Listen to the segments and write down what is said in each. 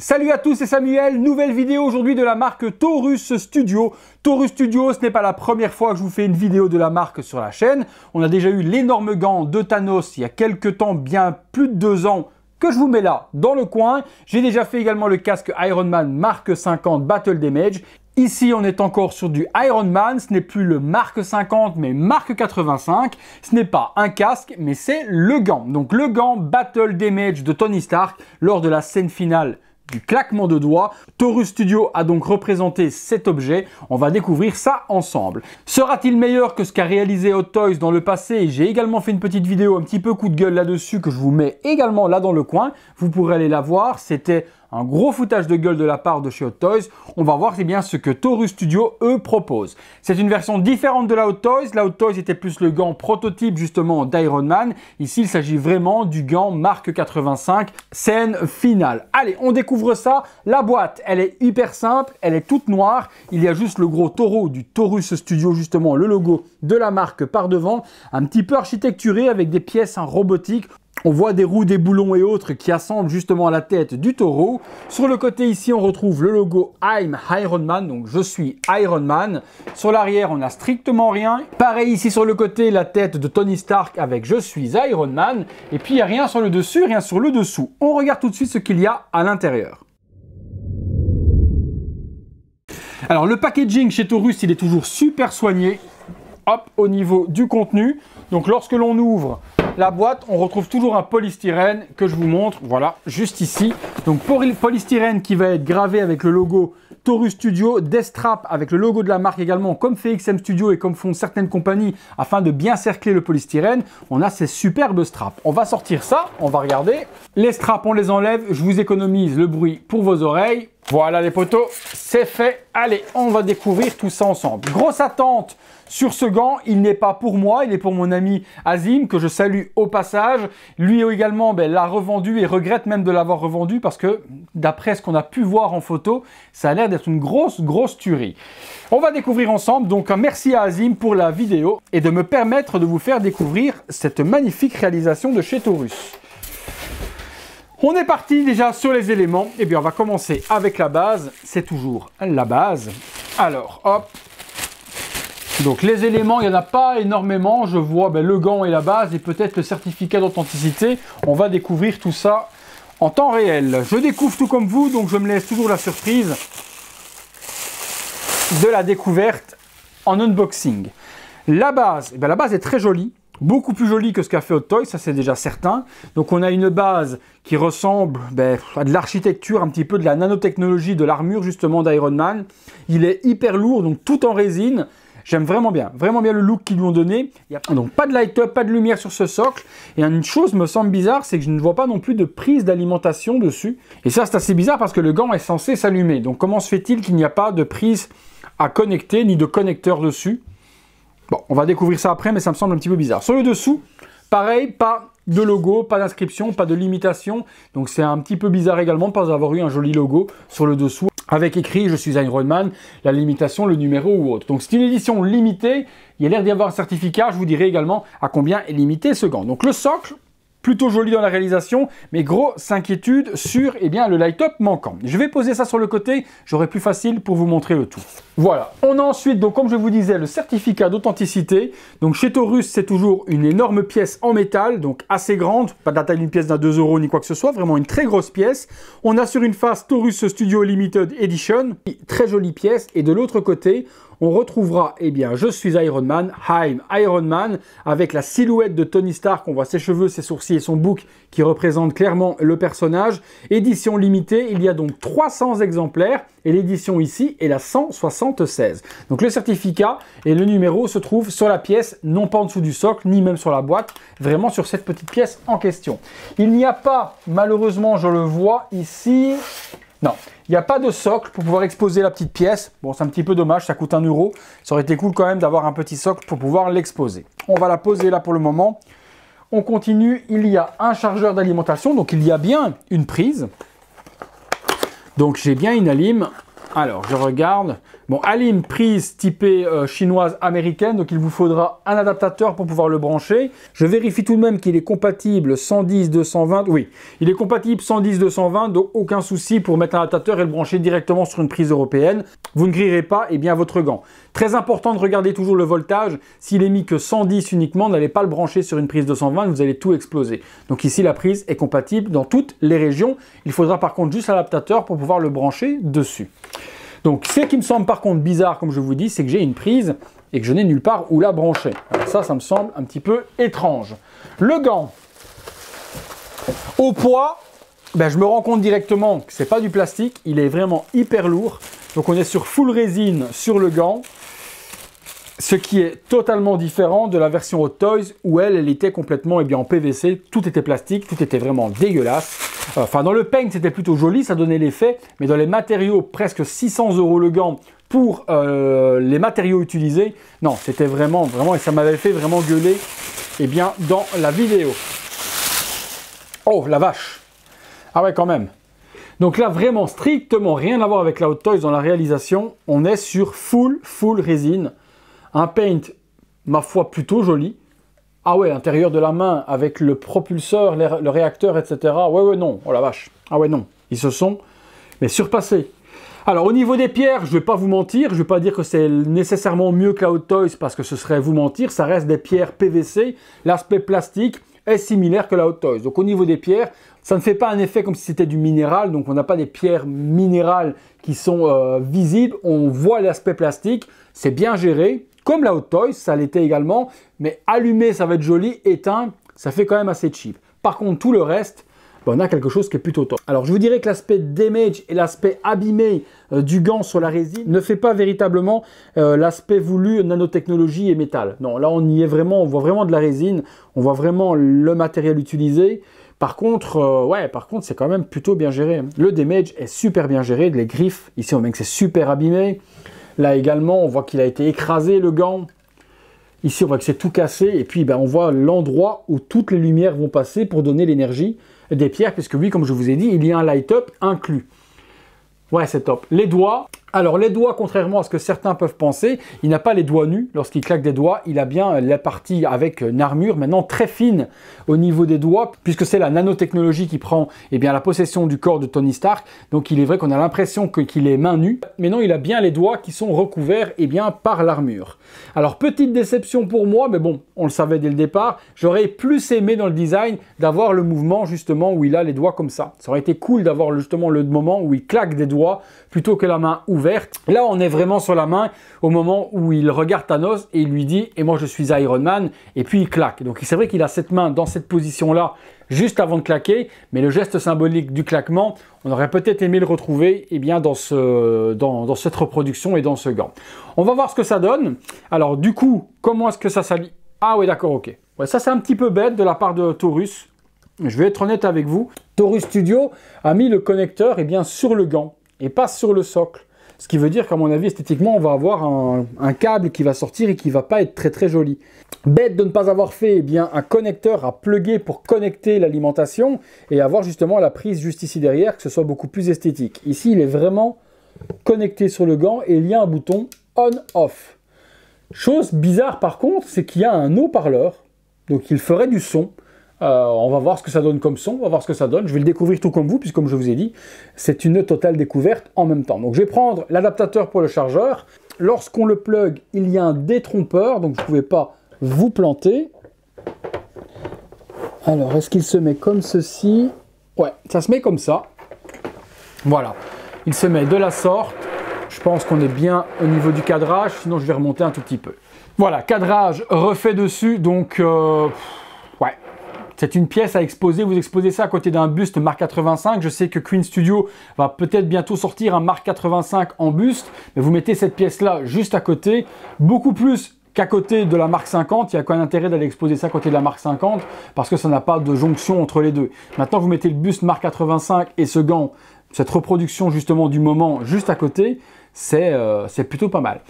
Salut à tous, c'est Samuel. Nouvelle vidéo aujourd'hui de la marque Taurus Studio. Taurus Studio, ce n'est pas la première fois que je vous fais une vidéo de la marque sur la chaîne. On a déjà eu l'énorme gant de Thanos il y a quelques temps, bien plus de deux ans que je vous mets là, dans le coin. J'ai déjà fait également le casque Iron Man marque 50 Battle Damage. Ici, on est encore sur du Iron Man, ce n'est plus le marque 50 mais marque 85, ce n'est pas un casque mais c'est le gant. Donc le gant Battle Damage de Tony Stark lors de la scène finale du claquement de doigts. Taurus Studio a donc représenté cet objet. On va découvrir ça ensemble. Sera-t-il meilleur que ce qu'a réalisé Hot Toys dans le passé J'ai également fait une petite vidéo un petit peu coup de gueule là-dessus que je vous mets également là dans le coin. Vous pourrez aller la voir. C'était un gros foutage de gueule de la part de chez Hot Toys, on va voir eh bien, ce que Taurus Studio, eux, propose. C'est une version différente de la Hot Toys. La Hot Toys était plus le gant prototype justement d'Iron Man. Ici, il s'agit vraiment du gant marque 85, scène finale. Allez, on découvre ça. La boîte, elle est hyper simple, elle est toute noire. Il y a juste le gros taureau du Taurus Studio, justement, le logo de la marque par devant. Un petit peu architecturé avec des pièces en hein, robotiques. On voit des roues, des boulons et autres qui assemblent justement à la tête du taureau. Sur le côté ici, on retrouve le logo I'm Iron Man, donc je suis Iron Man. Sur l'arrière, on n'a strictement rien. Pareil ici sur le côté, la tête de Tony Stark avec je suis Iron Man. Et puis il n'y a rien sur le dessus, rien sur le dessous. On regarde tout de suite ce qu'il y a à l'intérieur. Alors le packaging chez Taurus, il est toujours super soigné. Hop, au niveau du contenu. Donc lorsque l'on ouvre, la boîte, on retrouve toujours un polystyrène que je vous montre, voilà, juste ici. Donc polystyrène qui va être gravé avec le logo Taurus Studio, des straps avec le logo de la marque également, comme fait XM Studio et comme font certaines compagnies afin de bien cercler le polystyrène, on a ces superbes straps. On va sortir ça, on va regarder. Les straps, on les enlève, je vous économise le bruit pour vos oreilles. Voilà les poteaux, c'est fait. Allez, on va découvrir tout ça ensemble. Grosse attente sur ce gant, il n'est pas pour moi, il est pour mon ami Azim, que je salue au passage. Lui également ben, l'a revendu et regrette même de l'avoir revendu parce que, d'après ce qu'on a pu voir en photo, ça a l'air d'être une grosse, grosse tuerie. On va découvrir ensemble, donc un merci à Azim pour la vidéo et de me permettre de vous faire découvrir cette magnifique réalisation de chez Taurus. On est parti déjà sur les éléments. Et eh bien, on va commencer avec la base. C'est toujours la base. Alors, hop. Donc, les éléments, il n'y en a pas énormément. Je vois ben, le gant et la base et peut-être le certificat d'authenticité. On va découvrir tout ça en temps réel. Je découvre tout comme vous, donc je me laisse toujours la surprise de la découverte en unboxing. La base, eh bien, la base est très jolie. Beaucoup plus joli que ce qu'a fait Hot Toys, ça c'est déjà certain. Donc on a une base qui ressemble ben, à de l'architecture, un petit peu de la nanotechnologie, de l'armure justement d'Iron Man. Il est hyper lourd, donc tout en résine. J'aime vraiment bien, vraiment bien le look qu'ils lui ont donné. Il a donc pas de light-up, pas de lumière sur ce socle. Et une chose me semble bizarre, c'est que je ne vois pas non plus de prise d'alimentation dessus. Et ça, c'est assez bizarre parce que le gant est censé s'allumer. Donc comment se fait-il qu'il n'y a pas de prise à connecter ni de connecteur dessus Bon, on va découvrir ça après, mais ça me semble un petit peu bizarre. Sur le dessous, pareil, pas de logo, pas d'inscription, pas de limitation. Donc c'est un petit peu bizarre également pas avoir eu un joli logo sur le dessous avec écrit je suis Iron la limitation, le numéro ou autre. Donc c'est une édition limitée, il y a l'air d'y avoir un certificat, je vous dirai également à combien est limité ce gant. Donc le socle, plutôt joli dans la réalisation, mais grosse inquiétude sur eh bien, le light-up manquant. Je vais poser ça sur le côté, j'aurai plus facile pour vous montrer le tout. Voilà, on a ensuite, donc comme je vous disais, le certificat d'authenticité. Donc chez Taurus, c'est toujours une énorme pièce en métal, donc assez grande, pas de la taille d'une pièce d'un 2 euros ni quoi que ce soit, vraiment une très grosse pièce. On a sur une face Taurus Studio Limited Edition, très jolie pièce, et de l'autre côté, on retrouvera, eh bien, Je suis Iron Man, Heim Iron Man, avec la silhouette de Tony Stark, on voit ses cheveux, ses sourcils et son bouc qui représentent clairement le personnage. Édition limitée, il y a donc 300 exemplaires et l'édition ici est la 176. Donc le certificat et le numéro se trouvent sur la pièce, non pas en dessous du socle, ni même sur la boîte, vraiment sur cette petite pièce en question. Il n'y a pas, malheureusement, je le vois ici, non, il n'y a pas de socle pour pouvoir exposer la petite pièce. Bon, c'est un petit peu dommage, ça coûte un euro. Ça aurait été cool quand même d'avoir un petit socle pour pouvoir l'exposer. On va la poser là pour le moment. On continue, il y a un chargeur d'alimentation, donc il y a bien une prise. Donc j'ai bien une alim. Alors, je regarde, Bon, Alim, prise typée euh, chinoise américaine, donc il vous faudra un adaptateur pour pouvoir le brancher. Je vérifie tout de même qu'il est compatible 110 220. Oui, il est compatible 110 220, donc aucun souci pour mettre un adaptateur et le brancher directement sur une prise européenne. Vous ne grillerez pas et eh bien votre gant. Très important de regarder toujours le voltage. S'il est mis que 110 uniquement, n'allez pas le brancher sur une prise 220, vous allez tout exploser. Donc ici la prise est compatible dans toutes les régions. Il faudra par contre juste l'adaptateur pour pouvoir le brancher dessus. Donc ce qui me semble par contre bizarre, comme je vous dis, c'est que j'ai une prise et que je n'ai nulle part où la brancher. ça, ça me semble un petit peu étrange. Le gant. Au poids, ben, je me rends compte directement que ce n'est pas du plastique, il est vraiment hyper lourd. Donc on est sur full résine sur le gant. Ce qui est totalement différent de la version Hot Toys où elle, elle était complètement eh bien, en PVC, tout était plastique, tout était vraiment dégueulasse. Enfin, dans le paint, c'était plutôt joli, ça donnait l'effet, mais dans les matériaux, presque 600 euros le gant pour euh, les matériaux utilisés, non, c'était vraiment, vraiment, et ça m'avait fait vraiment gueuler, eh bien, dans la vidéo. Oh, la vache Ah ouais, quand même donc là, vraiment strictement rien à voir avec la Hot Toys dans la réalisation. On est sur full, full résine. Un paint, ma foi, plutôt joli. Ah ouais, l'intérieur de la main avec le propulseur, le réacteur, etc. Ouais, ouais, non. Oh la vache. Ah ouais, non. Ils se sont, mais surpassés. Alors au niveau des pierres, je ne vais pas vous mentir, je ne vais pas dire que c'est nécessairement mieux que la Hot Toys parce que ce serait vous mentir, ça reste des pierres PVC, l'aspect plastique est similaire que la Hot Toys. Donc au niveau des pierres, ça ne fait pas un effet comme si c'était du minéral, donc on n'a pas des pierres minérales qui sont euh, visibles, on voit l'aspect plastique, c'est bien géré, comme la Hot Toys, ça l'était également, mais allumé, ça va être joli, éteint, ça fait quand même assez cheap. Par contre, tout le reste, bah, on a quelque chose qui est plutôt top. Alors je vous dirais que l'aspect damage et l'aspect abîmé euh, du gant sur la résine ne fait pas véritablement euh, l'aspect voulu nanotechnologie et métal. Non, là on y est vraiment, on voit vraiment de la résine, on voit vraiment le matériel utilisé. Par contre, euh, ouais, par contre, c'est quand même plutôt bien géré. Hein. Le damage est super bien géré, les griffes, ici on voit que c'est super abîmé. Là également, on voit qu'il a été écrasé le gant. Ici, on voit que c'est tout cassé. Et puis, ben, on voit l'endroit où toutes les lumières vont passer pour donner l'énergie des pierres. Puisque oui, comme je vous ai dit, il y a un light-up inclus. Ouais, c'est top. Les doigts, alors les doigts, contrairement à ce que certains peuvent penser, il n'a pas les doigts nus. Lorsqu'il claque des doigts, il a bien la partie avec une armure maintenant très fine au niveau des doigts, puisque c'est la nanotechnologie qui prend eh bien, la possession du corps de Tony Stark. Donc il est vrai qu'on a l'impression qu'il est main nue, mais non, il a bien les doigts qui sont recouverts eh bien, par l'armure. Alors petite déception pour moi, mais bon, on le savait dès le départ, j'aurais plus aimé dans le design d'avoir le mouvement justement où il a les doigts comme ça. Ça aurait été cool d'avoir justement le moment où il claque des doigts plutôt que la main ouverte. Là, on est vraiment sur la main au moment où il regarde Thanos et il lui dit Et moi, je suis Iron Man. Et puis, il claque. Donc, c'est vrai qu'il a cette main dans cette position-là juste avant de claquer, mais le geste symbolique du claquement, on aurait peut-être aimé le retrouver eh bien, dans, ce, dans, cette reproduction et dans ce gant. On va voir ce que ça donne. Alors du coup, comment est-ce que ça s'allie Ah oui d'accord, ok. ça c'est un petit peu bête de la part de Taurus. Je vais être honnête avec vous. Taurus Studio a mis le connecteur et eh bien, sur le gant et passe sur le socle. Ce qui veut dire qu'à mon avis, esthétiquement, on va avoir un, câble qui va sortir et qui va pas être très très joli. Bête de ne pas avoir fait eh bien, un connecteur à plugger pour connecter l'alimentation et avoir justement la prise juste ici derrière, que ce soit beaucoup plus esthétique. Ici, il est vraiment connecté sur le gant et il y a un bouton on-off. Chose bizarre par contre, c'est qu'il y a un haut-parleur, donc il ferait du son, euh, on va voir ce que ça donne comme son, on va voir ce que ça donne. Je vais le découvrir tout comme vous, puisque comme je vous ai dit, c'est une totale découverte en même temps. Donc je vais prendre l'adaptateur pour le chargeur. Lorsqu'on le plug, il y a un détrompeur, donc je ne pouvez pas vous planter. Alors, est-ce qu'il se met comme ceci Ouais, ça se met comme ça. Voilà, il se met de la sorte. Je pense qu'on est bien au niveau du cadrage, sinon je vais remonter un tout petit peu. Voilà, cadrage refait dessus, donc... Euh c'est une pièce à exposer. Vous exposez ça à côté d'un buste Mark 85. Je sais que Queen Studio va peut-être bientôt sortir un Mark 85 en buste, mais vous mettez cette pièce-là juste à côté, beaucoup plus qu'à côté de la marque 50, il y a qu'un intérêt d'aller exposer ça à côté de la marque 50 parce que ça n'a pas de jonction entre les deux. Maintenant, vous mettez le buste marque 85 et ce gant, cette reproduction justement du moment juste à côté, c'est euh, plutôt pas mal.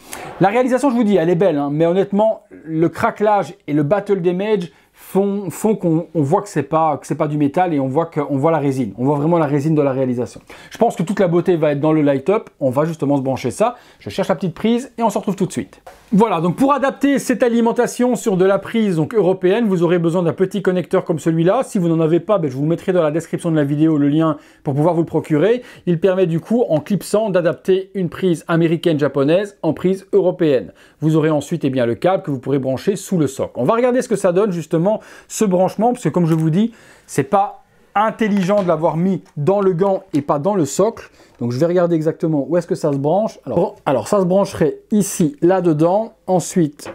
La réalisation, je vous dis, elle est belle, hein, mais honnêtement, le craquelage et le battle damage, font, qu'on voit que ce n'est pas du métal et on voit voit la résine. On voit vraiment la résine de la réalisation. Je pense que toute la beauté va être dans le light up. On va justement se brancher ça. Je cherche la petite prise et on se retrouve tout de suite. Voilà, donc pour adapter cette alimentation sur de la prise donc européenne, vous aurez besoin d'un petit connecteur comme celui-là. Si vous n'en avez pas, ben, je vous mettrai dans la description de la vidéo le lien pour pouvoir vous le procurer. Il permet du coup, en clipsant, d'adapter une prise américaine-japonaise en prise européenne. Vous aurez ensuite eh bien, le câble que vous pourrez brancher sous le socle. On va regarder ce que ça donne justement, ce branchement, parce que comme je vous dis, c'est pas intelligent de l'avoir mis dans le gant et pas dans le socle. Donc je vais regarder exactement où est-ce que ça se branche. Alors, alors ça se brancherait ici, là-dedans. Ensuite,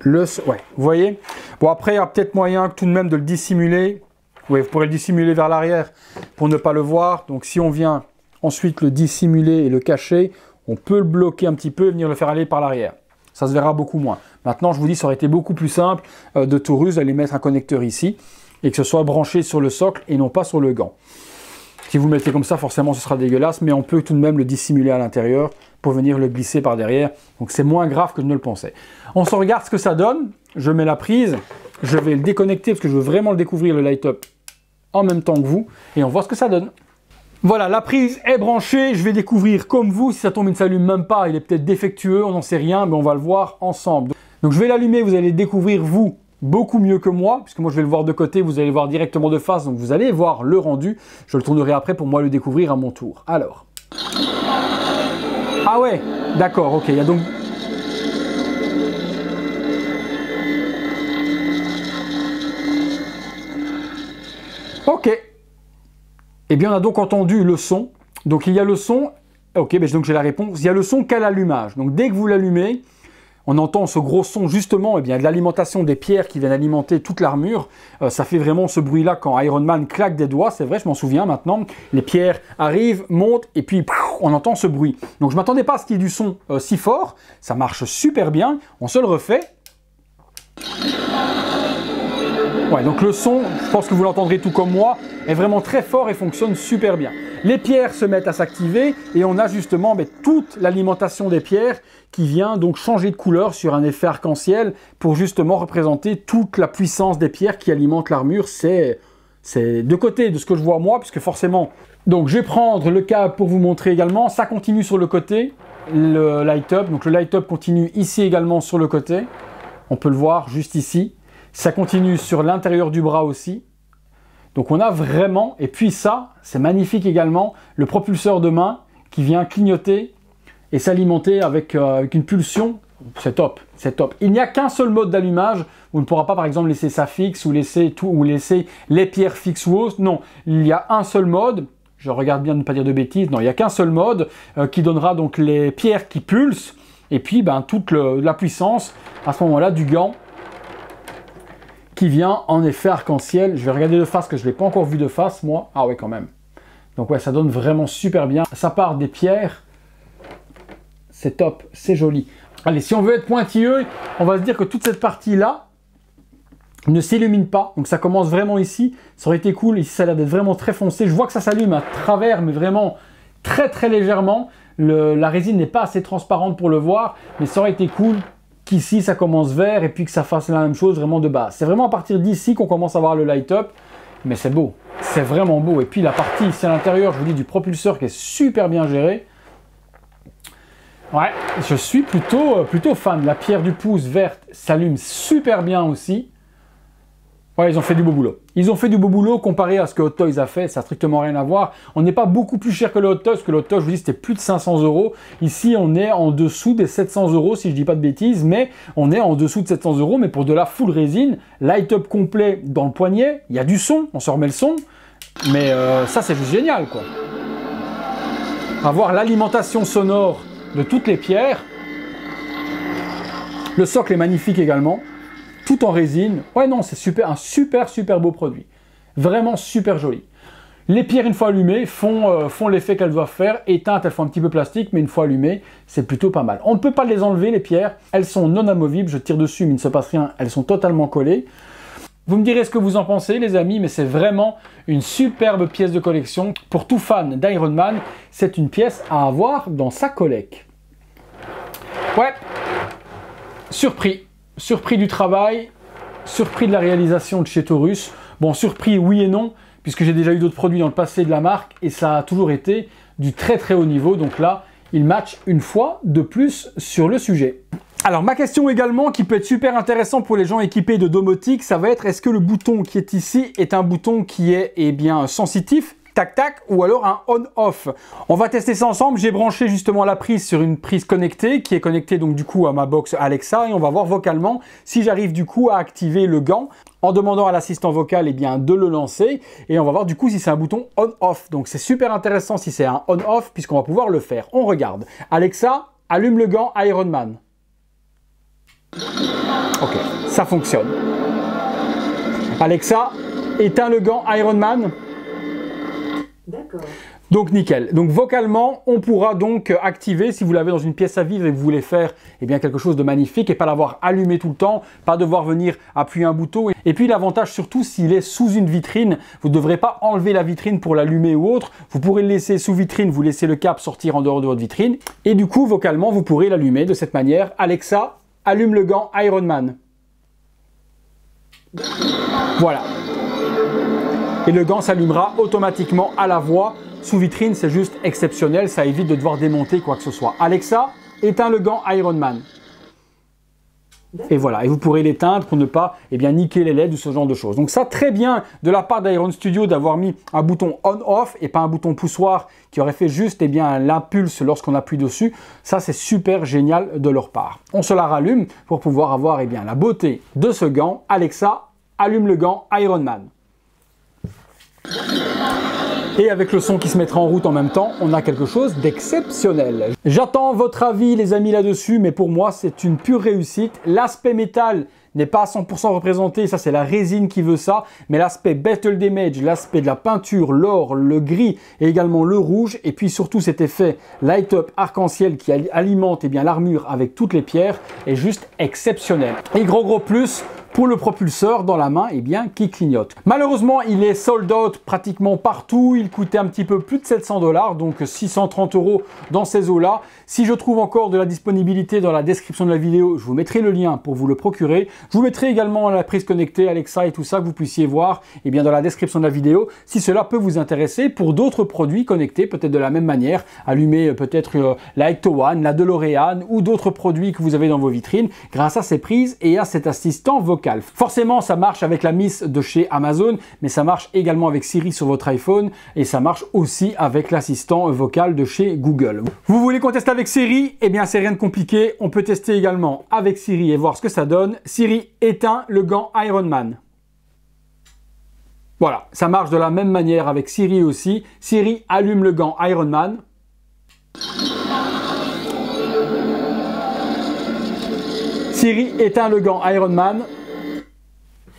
le... Ouais, vous voyez Bon après, il y a peut-être moyen tout de même de le dissimuler. Oui, vous pourrez le dissimuler vers l'arrière pour ne pas le voir. Donc si on vient ensuite le dissimuler et le cacher, on peut le bloquer un petit peu et venir le faire aller par l'arrière. Ça se verra beaucoup moins. Maintenant, je vous dis, ça aurait été beaucoup plus simple euh, de Taurus d'aller mettre un connecteur ici et que ce soit branché sur le socle et non pas sur le gant. Si vous mettez comme ça, forcément ce sera dégueulasse, mais on peut tout de même le dissimuler à l'intérieur pour venir le glisser par derrière. Donc c'est moins grave que je ne le pensais. On se regarde ce que ça donne. Je mets la prise, je vais le déconnecter parce que je veux vraiment le découvrir le light-up en même temps que vous, et on voit ce que ça donne. Voilà, la prise est branchée, je vais découvrir comme vous, si ça tombe, il ne s'allume même pas, il est peut-être défectueux, on n'en sait rien, mais on va le voir ensemble. Donc je vais l'allumer, vous allez découvrir vous beaucoup mieux que moi, puisque moi je vais le voir de côté, vous allez le voir directement de face, donc vous allez voir le rendu. Je le tournerai après pour moi le découvrir à mon tour. Alors. Ah ouais, d'accord, ok, il y a donc... Ok. Eh bien, on a donc entendu le son. Donc il y a le son. Ok, mais ben, donc j'ai la réponse. Il y a le son qu'à l'allumage. Donc dès que vous l'allumez, on entend ce gros son justement et eh bien, de l'alimentation des pierres qui viennent alimenter toute l'armure. Euh, ça fait vraiment ce bruit-là quand Iron Man claque des doigts, c'est vrai, je m'en souviens maintenant. Les pierres arrivent, montent et puis on entend ce bruit. Donc je m'attendais pas à ce qu'il y ait du son euh, si fort, ça marche super bien, on se le refait. Ouais, donc le son, je pense que vous l'entendrez tout comme moi, est vraiment très fort et fonctionne super bien. Les pierres se mettent à s'activer et on a justement mais, ben, toute l'alimentation des pierres qui vient donc changer de couleur sur un effet arc-en-ciel pour justement représenter toute la puissance des pierres qui alimentent l'armure. C'est c'est de côté de ce que je vois moi, puisque forcément... Donc je vais prendre le câble pour vous montrer également. Ça continue sur le côté, le light-up. Donc le light-up continue ici également sur le côté. On peut le voir juste ici. Ça continue sur l'intérieur du bras aussi. Donc on a vraiment, et puis ça, c'est magnifique également, le propulseur de main qui vient clignoter et s'alimenter avec, euh, une pulsion. C'est top, c'est top. Il n'y a qu'un seul mode d'allumage. On ne pourra pas par exemple laisser ça fixe ou laisser tout ou laisser les pierres fixes ou autres Non, il y a un seul mode. Je regarde bien de ne pas dire de bêtises. Non, il n'y a qu'un seul mode euh, qui donnera donc les pierres qui pulsent et puis ben, toute la puissance à ce moment-là du gant qui vient en effet arc-en-ciel. Je vais regarder de face, que je l'ai pas encore vu de face, moi. Ah ouais, quand même. Donc ouais, ça donne vraiment super bien. Ça part des pierres. C'est top, c'est joli. Allez, si on veut être pointilleux, on va se dire que toute cette partie-là ne s'illumine pas. Donc ça commence vraiment ici. Ça aurait été cool. Ici, ça a l'air d'être vraiment très foncé. Je vois que ça s'allume à travers, mais vraiment très très légèrement. la résine n'est pas assez transparente pour le voir, mais ça aurait été cool ici ça commence vert et puis que ça fasse la même chose vraiment de bas, C'est vraiment à partir d'ici qu'on commence à voir le light up, mais c'est beau, c'est vraiment beau. Et puis la partie ici à l'intérieur, je vous dis, du propulseur qui est super bien géré. Ouais, je suis plutôt, euh, plutôt fan. La pierre du pouce verte s'allume super bien aussi. Ouais, ils ont fait du beau boulot. Ils ont fait du beau boulot comparé à ce que Hot Toys a fait, ça n'a strictement rien à voir. On n'est pas beaucoup plus cher que le Hot Toys, parce que le Hot Toys, je vous dis, c'était plus de 500 euros. Ici, on est en dessous des 700 euros, si je dis pas de bêtises, mais on est en dessous de 700 euros, mais pour de la full résine, light-up complet dans le poignet, il y a du son, on se remet le son, mais euh, ça, c'est juste génial, quoi. Avoir l'alimentation sonore de toutes les pierres. Le socle est magnifique également tout en résine. Ouais, non, c'est super, un super, super beau produit. Vraiment super joli. Les pierres, une fois allumées, font, euh, font l'effet qu'elles doivent faire. Éteintes, elles font un petit peu plastique, mais une fois allumées, c'est plutôt pas mal. On ne peut pas les enlever, les pierres. Elles sont non amovibles. Je tire dessus, mais il ne se passe rien. Elles sont totalement collées. Vous me direz ce que vous en pensez les amis, mais c'est vraiment une superbe pièce de collection. Pour tout fan d'Iron Man, c'est une pièce à avoir dans sa collecte. Ouais, surpris surpris du travail, surpris de la réalisation de chez Taurus. Bon, surpris oui et non, puisque j'ai déjà eu d'autres produits dans le passé de la marque et ça a toujours été du très très haut niveau. Donc là, il match une fois de plus sur le sujet. Alors ma question également qui peut être super intéressant pour les gens équipés de domotique, ça va être est-ce que le bouton qui est ici est un bouton qui est eh bien sensitif tac tac ou alors un on-off. On va tester ça ensemble, j'ai branché justement la prise sur une prise connectée qui est connectée donc du coup à ma box Alexa et on va voir vocalement si j'arrive du coup à activer le gant en demandant à l'assistant vocal et eh bien, de le lancer et on va voir du coup si c'est un bouton on-off. Donc c'est super intéressant si c'est un on-off puisqu'on va pouvoir le faire. On regarde. Alexa, allume le gant Iron Man. Ok, ça fonctionne. Alexa, éteins le gant Iron Man. Donc nickel. Donc vocalement, on pourra donc euh, activer, si vous l'avez dans une pièce à vivre et vous voulez faire eh bien, quelque chose de magnifique et pas l'avoir allumé tout le temps, pas devoir venir appuyer un bouton. Et puis l'avantage surtout, s'il est sous une vitrine, vous ne devrez pas enlever la vitrine pour l'allumer ou autre. Vous pourrez le laisser sous vitrine, vous laissez le cap sortir en dehors de votre vitrine. Et du coup, vocalement, vous pourrez l'allumer de cette manière. Alexa, allume le gant Iron Man. Voilà et le gant s'allumera automatiquement à la voix. Sous vitrine, c'est juste exceptionnel, ça évite de devoir démonter quoi que ce soit. Alexa, éteins le gant Iron Man. Et voilà, et vous pourrez l'éteindre pour ne pas eh bien, niquer les LED ou ce genre de choses. Donc ça, très bien de la part d'Iron Studio d'avoir mis un bouton on-off et pas un bouton poussoir qui aurait fait juste eh bien, l'impulse lorsqu'on appuie dessus. Ça, c'est super génial de leur part. On se la rallume pour pouvoir avoir eh bien, la beauté de ce gant. Alexa, allume le gant Iron Man. Et avec le son qui se mettra en route en même temps, on a quelque chose d'exceptionnel. J'attends votre avis les amis là-dessus, mais pour moi c'est une pure réussite. L'aspect métal n'est pas à 100% représenté, ça c'est la résine qui veut ça, mais l'aspect battle damage, l'aspect de la peinture, l'or, le gris et également le rouge, et puis surtout cet effet light up arc-en-ciel qui alimente eh bien l'armure avec toutes les pierres est juste exceptionnel. Et gros gros plus, pour le propulseur dans la main et eh bien, qui clignote. Malheureusement, il est sold out pratiquement partout. Il coûtait un petit peu plus de 700 dollars, donc 630 euros dans ces eaux-là. Si je trouve encore de la disponibilité dans la description de la vidéo, je vous mettrai le lien pour vous le procurer. Je vous mettrai également la prise connectée Alexa et tout ça que vous puissiez voir eh bien, dans la description de la vidéo si cela peut vous intéresser pour d'autres produits connectés peut-être de la même manière. allumer euh, peut-être euh, la Ecto One, la DeLorean ou d'autres produits que vous avez dans vos vitrines grâce à ces prises et à cet assistant vocal. Forcément, ça marche avec la Miss de chez Amazon, mais ça marche également avec Siri sur votre iPhone et ça marche aussi avec l'assistant vocal de chez Google. Vous voulez contester avec Siri, eh bien c'est rien de compliqué. On peut tester également avec Siri et voir ce que ça donne. Siri éteint le gant Iron Man. Voilà, ça marche de la même manière avec Siri aussi. Siri allume le gant Iron Man. Siri éteint le gant Iron Man.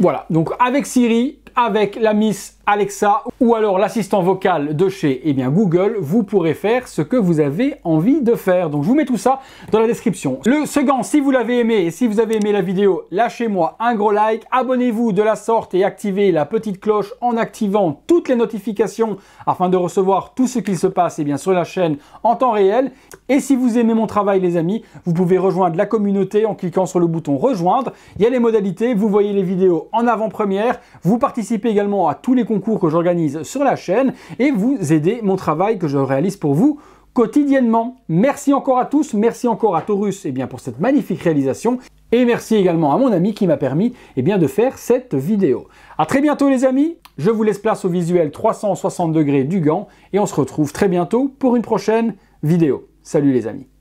Voilà, donc avec Siri, avec la Miss Alexa ou alors l'assistant vocal de chez eh bien, Google, vous pourrez faire ce que vous avez envie de faire. Donc je vous mets tout ça dans la description. Le second, si vous l'avez aimé et si vous avez aimé la vidéo, lâchez-moi un gros like, abonnez-vous de la sorte et activez la petite cloche en activant toutes les notifications afin de recevoir tout ce qu'il se passe eh bien, sur la chaîne en temps réel. Et si vous aimez mon travail les amis, vous pouvez rejoindre la communauté en cliquant sur le bouton rejoindre. Il y a les modalités, vous voyez les vidéos en avant-première, vous participez également à tous les concours cours que j'organise sur la chaîne et vous aider mon travail que je réalise pour vous quotidiennement. Merci encore à tous, merci encore à Taurus eh bien, pour cette magnifique réalisation et merci également à mon ami qui m'a permis et eh bien, de faire cette vidéo. A très bientôt les amis, je vous laisse place au visuel 360 degrés du gant et on se retrouve très bientôt pour une prochaine vidéo. Salut les amis